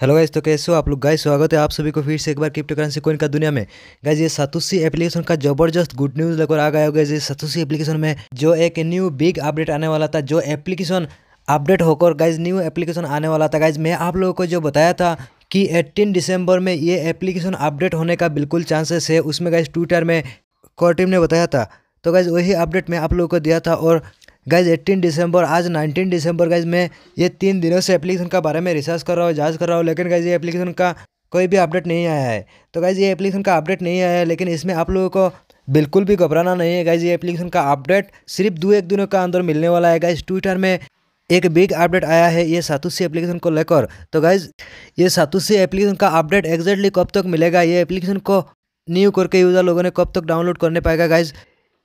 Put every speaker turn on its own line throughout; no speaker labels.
hello guys तो कैसे हो आप लोग गाइज स्वागत है आप सभी को फिर से एक बार क्रिप्टो करेंसी कोइन का दुनिया में गाइज ये सतुसी एप्लीकेशन का जबरदस्त गुड न्यूज़ लेकर आ गया गाइस ये सतुसी एप्लीकेशन में जो एक न्यू बिग अपडेट आने वाला था जो एप्लीकेशन अपडेट होकर गाइज न्यू एप्लीकेशन आने वाला था गाइज मैं आप लोगों को जो बताया था कि एट्टीन दिसंबर में ये एप्लीकेशन अपडेट होने का बिल्कुल चांसेस है उसमें गाइज ट्विटर में कोर टीम ने बताया था तो गाइज वही अपडेट मैं आप लोगों को दिया था और गाइज 18 दिसंबर आज 19 दिसंबर गाइज मैं ये तीन दिनों से एप्लीकेशन का बारे में रिसर्च कर रहा हूँ जांच कर रहा हूँ लेकिन गाइज ये एप्लीकेशन का कोई भी अपडेट नहीं आया है तो गाइज ये एप्लीकेशन का अपडेट नहीं आया है लेकिन इसमें आप लोगों को बिल्कुल भी घबराना नहीं है गाइज ये एप्लीकेशन का अपडेट सिर्फ दो एक दिनों का अंदर मिलने वाला है गाइज ट्विटर में एक बिग अपडेट आया है ये सातुसी एप्लीकेशन को लेकर तो गाइज ये सातुसी एप्लीकेशन का अपडेट एग्जैक्टली कब तक मिलेगा ये एप्लीकेशन को न्यू करके यूज़र लोगों ने कब तक डाउनलोड करने पाएगा गाइज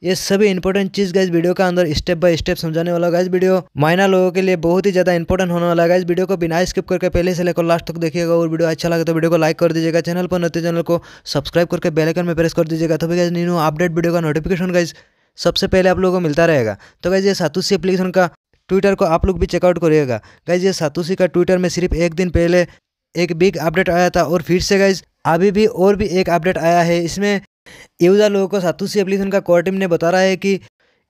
ये सभी इंपॉर्टेंट चीज गाइज वीडियो का अंदर स्टेप बाय स्टेप समझाने वाला गाइज वीडियो मायना लोगों के लिए बहुत ही ज्यादा इंपॉर्टेंट होने वाला गाइज वीडियो को बिना स्किप करके पहले से लेकर लास्ट तक देखिएगा और वीडियो अच्छा लगे तो वीडियो को लाइक कर दीजिएगा चैनल पर नते चैनल को सब्सक्राइब करके बेलकन में प्रेस कर दीजिएगा तो गाइज न्यू अपडेट वीडियो का नोटिफिकेशन गाइज सबसे पहले आप लोगों को मिलता रहेगा तो गाइज ये सातुसी एप्लीकेशन का ट्विटर को आप लोग भी चेकआउट करिएगा गाइज ये सातुसी का ट्विटर में सिर्फ एक दिन पहले एक बिग अपडेट आया था और फिर से गाइज अभी भी और भी एक अपडेट आया है इसमें यूज़ा लोगों को सातुसी एप्लीकेशन का कोर टीम ने बता रहा है कि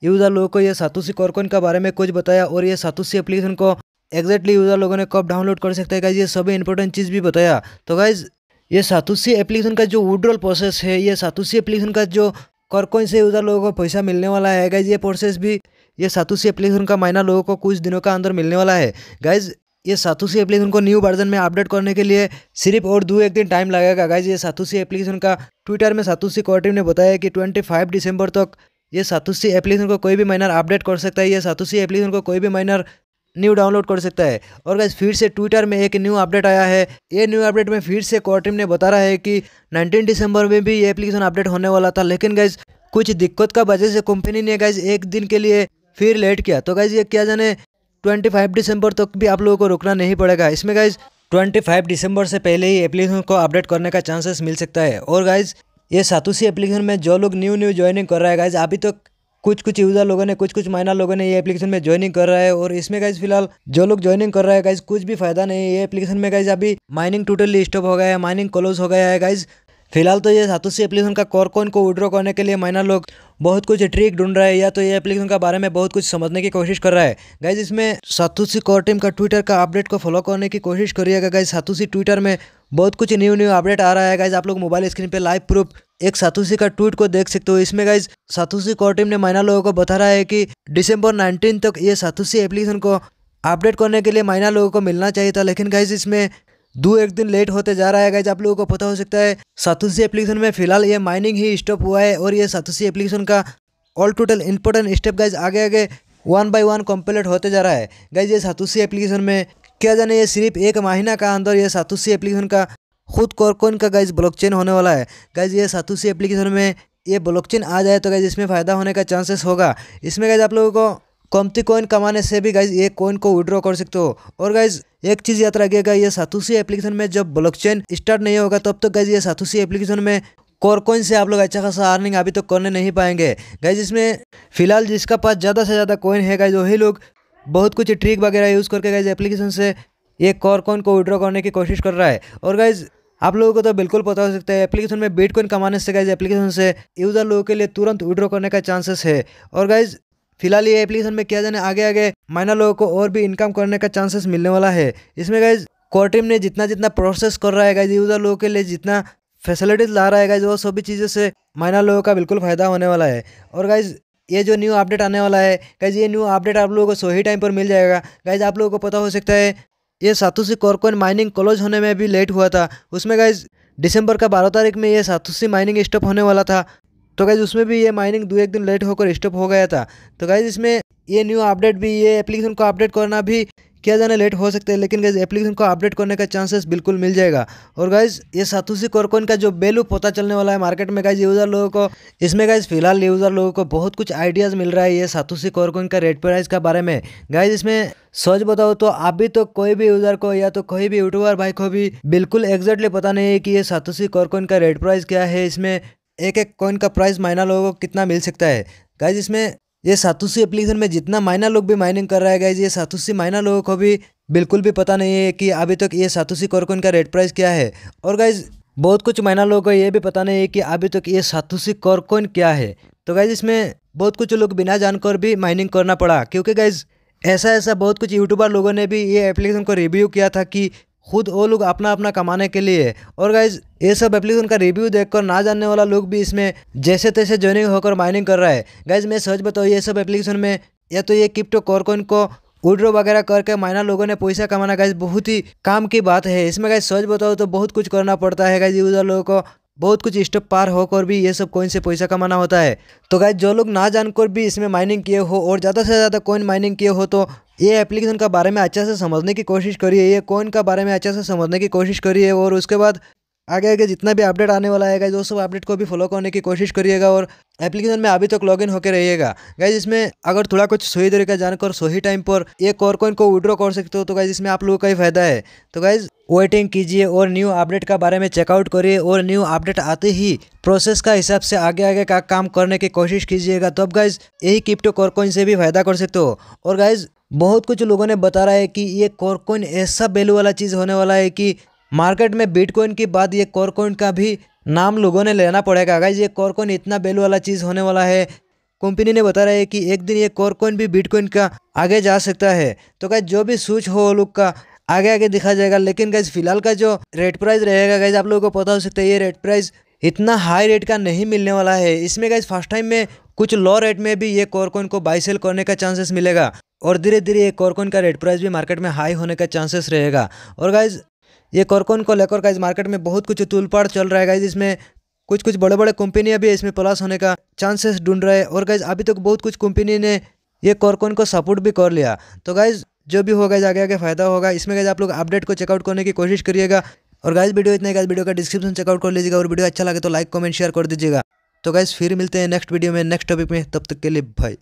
यूज़ा लोगों को यह सातुसी कॉर्कोन के बारे में कुछ बताया और यह सातुसी एप्लीकेशन को एग्जैक्टली यूजा लोगों ने कब डाउनलोड कर सकते हैं गाइज ये सभी इंपॉर्टेंट चीज़ भी बताया तो गाइज ये सातुसी एप्लीकेशन का जो वुड्रोल प्रोसेस है ये सातुसी एप्लीकेशन का जो कॉर्कोइन से यूज़र लोगों को पैसा मिलने वाला है गाइज ये प्रोसेस भी ये सातुसी एप्लीकेशन का मायना लोगों को कुछ दिनों का अंदर मिलने वाला है गाइज ये सातुसी एप्लीकेशन को न्यू वर्जन में अपडेट करने के लिए सिर्फ और दो एक दिन टाइम लगेगा गाइज ये सातुसी एप्लीकेशन का ट्विटर में सातुसी कोटिव ने बताया कि 25 दिसंबर तक ये सातुसी एप्लीकेशन को कोई भी माइनर अपडेट कर सकता है ये सातुसी एप्लीकेशन को कोई भी माइनर न्यू डाउनलोड कर सकता है और गाइज फिर से ट्विटर में एक न्यू अपडेट आया है ये न्यू अपडेट में फिर से कोटिव ने बता रहा है कि नाइनटीन दिसंबर में भी ये एप्लीकेशन अपडेट होने वाला था लेकिन गाइज कुछ दिक्कत का वजह से कंपनी ने गाइज एक दिन के लिए फिर लेट किया तो गाइज ये क्या जाने ट्वेंटी फाइव दिसंबर तक भी आप लोगों को रुकना नहीं पड़ेगा इसमें गाइज ट्वेंटी फाइव दिसंबर से पहले ही एप्लीकेशन को अपडेट करने का चांसेस मिल सकता है और गाइज ये सातुसी एप्लीकेशन में जो लोग न्यू न्यू ज्वाइनिंग कर रहा है गाइज अभी तक कुछ कुछ यूज़र लोगों ने कुछ कुछ माइनर लोगों ने ये एप्लीकेशन में ज्वाइनिंग कर रहा है और इसमें गाइज फिलहाल जो लोग ज्वाइनिंग कर रहा है गाइज कुछ भी फायदा नहीं है ये एप्लीकेशन में गाइज अभी माइनिंग टोटली स्टॉप हो गया है माइनिंग क्लोज हो गया है गाइज फिलहाल तो ये सातुसी एप्लीकेशन का कोर कॉइन को विड्रॉ करने के लिए माइनर लोग बहुत कुछ ट्रिक ढूंढ रहा है या तो ये एप्लीकेशन का बारे में बहुत कुछ समझने की कोशिश कर रहा है गाइज इसमें सातुशी कोर टीम का ट्विटर का अपडेट को फॉलो करने की कोशिश करिएगा गाइज सातुसी ट्विटर में बहुत कुछ न्यू न्यू अपडेट आ रहा है गाइज आप लोग मोबाइल स्क्रीन पर लाइव प्रूफ एक सातुसी का ट्वीट को देख सकते हो इसमें गाइज सातुसी कोर टीम ने माइनर लोगों को बता रहा है कि डिसम्बर नाइनटीन तक ये सातुशी एप्लीकेशन को अपडेट करने के लिए माइनर लोगों को मिलना चाहिए था लेकिन गाइज इसमें दो एक दिन लेट होते जा रहा है आप लोगों को पता हो सकता है सातुसी एप्लीकेशन में फिलहाल ये माइनिंग ही स्टॉप हुआ है और ये सातुसी एप्लीकेशन का all total important step guys आगे आगे वन बाय वन कम्प्लीट होते जा रहा है गाइज ये सातुसी एप्लीकेशन में क्या जाने ये सिर्फ एक महीना का अंदर ये सातुसी एप्लीकेशन का खुद कौन का गाइज ब्लॉकचेन होने वाला है गाइज ये सातुसी एप्लीकेशन में ये ब्लॉकचेन आ जाए तो गाइज इसमें फ़ायदा होने का चांसेस होगा इसमें गाइज आप लोगों को कमती कोइन कमाने से भी गाइज एक कोइन को विड्रॉ कर सकते हो और गाइज एक चीज याद रखिएगा ये सातुसी एप्लीकेशन में जब ब्लॉकचेन स्टार्ट नहीं होगा तब तक तो गाइज ये सातुसी एप्लीकेशन में कॉरकॉइन से आप लोग अच्छा खासा अर्निंग अभी तक तो करने नहीं पाएंगे गाइज इसमें फिलहाल जिसका पास ज़्यादा से ज़्यादा कॉइन है गाइज वही लोग बहुत कुछ ट्रिक वगैरह यूज़ करके गाइज एप्लीकेशन से एक कोरकोइन को विड्रॉ करने की कोशिश कर रहा है और गाइज आप लोगों को तो बिल्कुल पता हो सकता है एप्लीकेशन में बिटकॉइन कमाने से गाइज एप्लीकेशन से यूज़र लोगों के लिए तुरंत विड्रॉ करने का चांसेस है और गाइज फिलहाल ये एप्लीकेशन में किया जाने आगे आगे माइनर लोगों को और भी इनकम करने का चांसेस मिलने वाला है इसमें गाइज कोर टीम ने जितना जितना प्रोसेस कर रहा है गाइज यूजर लोगों के लिए जितना फैसिलिटीज ला रहा है गाइज वो सभी चीज़ों से माइनर लोगों का बिल्कुल फ़ायदा होने वाला है और गाइज ये जो न्यू अपडेट आने वाला है गाइज ये न्यू अपडेट आप लोगों को सो टाइम पर मिल जाएगा गाइज आप लोगों को पता हो सकता है ये सातुसी कॉर्कोइन माइनिंग क्लोज होने में भी लेट हुआ था उसमें गाइज दिसंबर का बारह तारीख में ये सातुसी माइनिंग स्टॉप होने वाला था तो गाइज उसमें भी ये माइनिंग दो एक दिन लेट होकर स्टॉप हो गया था तो गाइज इसमें ये न्यू अपडेट भी ये एप्लीकेशन को अपडेट करना भी किया जाना लेट हो सकता है लेकिन गैस एप्लीकेशन को अपडेट करने का चांसेस बिल्कुल मिल जाएगा और गाइज ये सातुसी कोरकोन का जो बेलू पता चलने वाला है मार्केट में गाइज यूज़र लोगों को इसमें गाइज फिलहाल यूज़र लोगों को बहुत कुछ आइडियाज़ मिल रहा है ये सातुसी कोरकोन का रेट प्राइस का बारे में गाइज इसमें सच बताओ तो अभी तो कोई भी यूज़र को या तो कोई भी यूट्यूबर भाई को भी बिल्कुल एग्जैक्टली पता नहीं है कि ये सातुसी कोरकोन का रेट प्राइस क्या है इसमें एक एक कॉइन का प्राइस माइना लोगों को कितना मिल सकता है गाइज इसमें ये सातुसी एप्लीकेशन में जितना माइना लोग भी माइनिंग कर रहा है गाइज ये सातुसी माइना लोगों को भी बिल्कुल भी पता नहीं है कि अभी तक ये सातुसी कॉरकोइन का रेट प्राइस क्या है और गाइज बहुत कुछ माइना लोगों को ये भी पता नहीं है कि अभी तक ये सातुसी कॉरकोइन क्या है तो गाइज इसमें बहुत कुछ लोग बिना जानकर भी माइनिंग करना पड़ा क्योंकि गाइज ऐसा ऐसा बहुत कुछ यूट्यूबर लोगों ने भी ये एप्लीकेशन को रिव्यू किया था कि खुद वो लोग अपना अपना कमाने के लिए और गाइज ये सब एप्लीकेशन का रिव्यू देखकर ना जानने वाला लोग भी इसमें जैसे तैसे ज्वाइनिंग होकर माइनिंग कर रहा है गाइज मैं सच बताऊँ ये सब एप्लीकेशन में या तो ये क्रिप्टो कॉरकोइन को विड्रो वगैरह करके माइनर लोगों ने पैसा कमाना गाइज बहुत ही काम की बात है इसमें गाइज सच बताओ तो बहुत कुछ करना पड़ता है गाइज यूजर लोगों को बहुत कुछ स्टेप पार होकर भी ये सब कोइन से पैसा कमाना होता है तो गाइज जो लोग ना जानकर भी इसमें माइनिंग किए हो और ज़्यादा से ज़्यादा कोइन माइनिंग किए हो तो ये एप्लीकेशन का बारे में अच्छे से समझने की कोशिश करिए ये कॉइन का बारे में अच्छे से समझने की कोशिश करिए और उसके बाद आगे आगे जितना भी अपडेट आने वाला है गाइज वो सब अपडेट को भी फॉलो करने की कोशिश करिएगा और एप्लीकेशन में अभी तक लॉग लॉगिन होकर रहिएगा गाइज इसमें अगर थोड़ा कुछ सही तरीका जानकर सही टाइम पर एक और कॉइन को विड्रॉ कर सकते हो तो गाइज इसमें आप लोगों का ही फायदा है तो गाइज वेटिंग कीजिए और न्यू अपडेट का बारे में चेकआउट करिए और न्यू अपडेट आते ही प्रोसेस का हिसाब से आगे आगे का काम करने की कोशिश कीजिएगा तब तो गाइज यही क्रिप्टो कॉरकोइन से भी फायदा कर सकते हो और गाइज बहुत कुछ लोगों ने बता रहा है कि ये कॉरकोइन ऐसा वैल्यू वाला चीज़ होने वाला है कि मार्केट में बिटकॉइन के बाद ये कॉरकोइन का भी नाम लोगों ने लेना पड़ेगा गाइज ये कॉरकोइन इतना वैल्यू वाला चीज़ होने वाला है कंपनी ने बता रहा है कि एक दिन ये कॉरकोइन भी बिटकॉइन का आगे जा सकता है तो गाइज जो भी सूच हो लोग का आगे आगे दिखा जाएगा लेकिन गाइज फिलहाल का जो रेट प्राइस रहेगा गाइज आप लोगों को पता हो सकता है ये रेट प्राइस इतना हाई रेट का नहीं मिलने वाला है इसमें गाइज फर्स्ट टाइम में कुछ लो रेट में भी ये कॉरकोइन को बाई सेल करने का चांसेस मिलेगा और धीरे धीरे ये कॉरकोइन का रेट प्राइस भी मार्केट में हाई होने का चांसेस रहेगा और गाइज ये कॉरकोइन को लेकर गाइज मार्केट में बहुत कुछ तूलपाड़ चल रहा है गाइज इसमें कुछ कुछ बड़े बड़े कंपनियां भी इसमें प्लस होने का चांसेस ढूंढ रहे हैं और गाइज अभी तक तो बहुत कुछ कंपनी ने ये कॉरकोइन को सपोर्ट भी कर लिया तो गाइज जो भी होगा जाके आगे फायदा होगा इसमें गैस आप लोग अपडेट को चेकआउट करने की कोशिश करिएगा और गाइज वीडियो इतना गाइज वीडियो का डिस्क्रिप्शन चेकआउट कर लीजिएगा और वीडियो अच्छा लगे तो लाइक कमेंट शेयर कर दीजिएगा तो गाइज फिर मिलते हैं नेक्स्ट वीडियो में नेक्स्ट टॉपिक में तब तक के लिए भाई